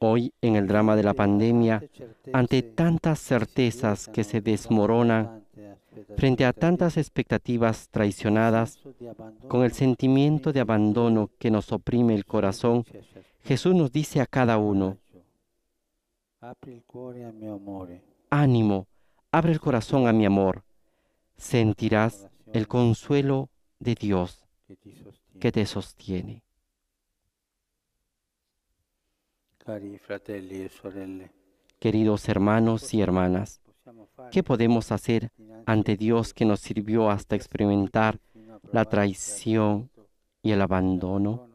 Hoy en el drama de la pandemia, ante tantas certezas que se desmoronan, frente a tantas expectativas traicionadas, con el sentimiento de abandono que nos oprime el corazón, Jesús nos dice a cada uno, ánimo, abre el corazón a mi amor, sentirás el consuelo de Dios que te sostiene. Queridos hermanos y hermanas, ¿qué podemos hacer ante Dios que nos sirvió hasta experimentar la traición y el abandono?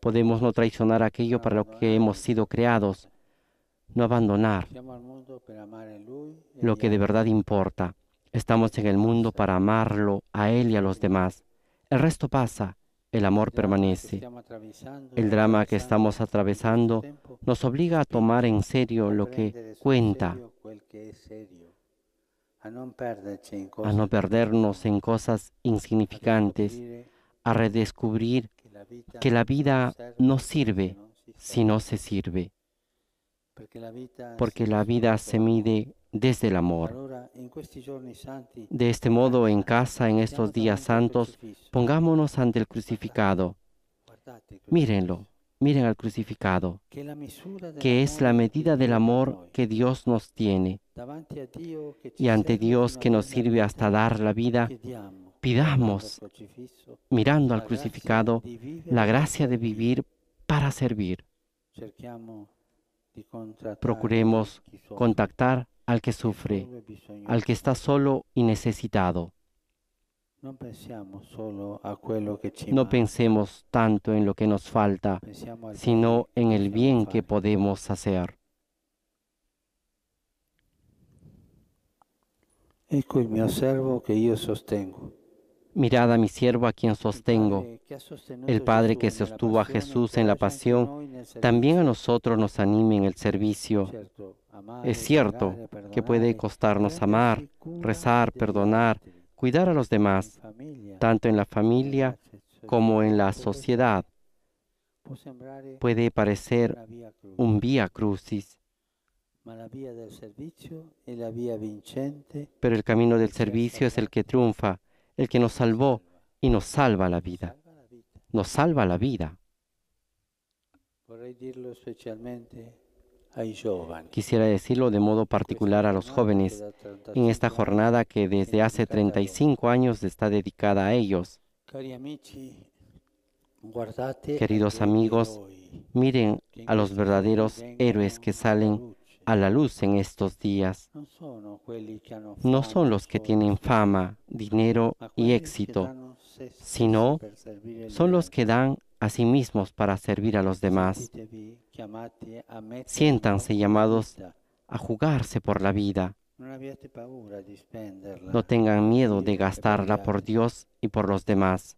Podemos no traicionar aquello para lo que hemos sido creados, no abandonar lo que de verdad importa Estamos en el mundo para amarlo a Él y a los demás. El resto pasa, el amor permanece. El drama que estamos atravesando nos obliga a tomar en serio lo que cuenta, a no perdernos en cosas insignificantes, a redescubrir que la vida no sirve si no se sirve, porque la vida se mide desde el amor. De este modo, en casa, en estos días santos, pongámonos ante el crucificado. Mírenlo, miren al crucificado, que es la medida del amor que Dios nos tiene. Y ante Dios que nos sirve hasta dar la vida, pidamos, mirando al crucificado, la e gracia de vivir para servir. Procuremos contactar al que sufre, al que está solo y necesitado. No pensemos tanto en lo que nos falta, sino en el bien que podemos hacer. Ecco il mio servo sostengo. Mirad a mi siervo a quien sostengo. El Padre que sostuvo a Jesús en la pasión, también a nosotros nos anime en el servicio. Es cierto que puede costarnos amar, rezar, perdonar, cuidar a los demás, tanto en la familia como en la sociedad. Puede eh, parecer un vía crucis, pero el camino del servicio es el que triunfa el que nos salvó y nos salva la vida. Nos salva la vida. Quisiera decirlo de modo particular a los jóvenes en esta jornada que desde hace 35 años está dedicada a ellos. Queridos amigos, miren a los este verdaderos héroes que salen a la luz en estos días. No son los que tienen fama, dinero y éxito, sino son los que dan a sí mismos para servir a los demás. Siéntanse llamados a jugarse por la vida. No este tengan miedo de gastarla por Dios y por los demás.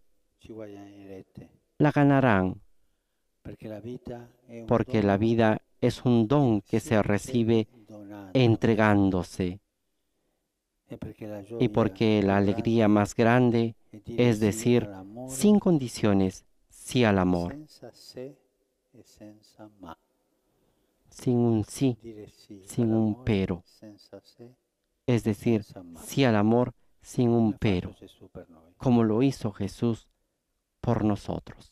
La ganarán porque la vida es un don que se recibe entregándose y porque la alegría más grande es decir sin condiciones sí al amor, sin un sí, sin un pero, es decir sí al amor sin un pero, como lo hizo Jesús por nosotros.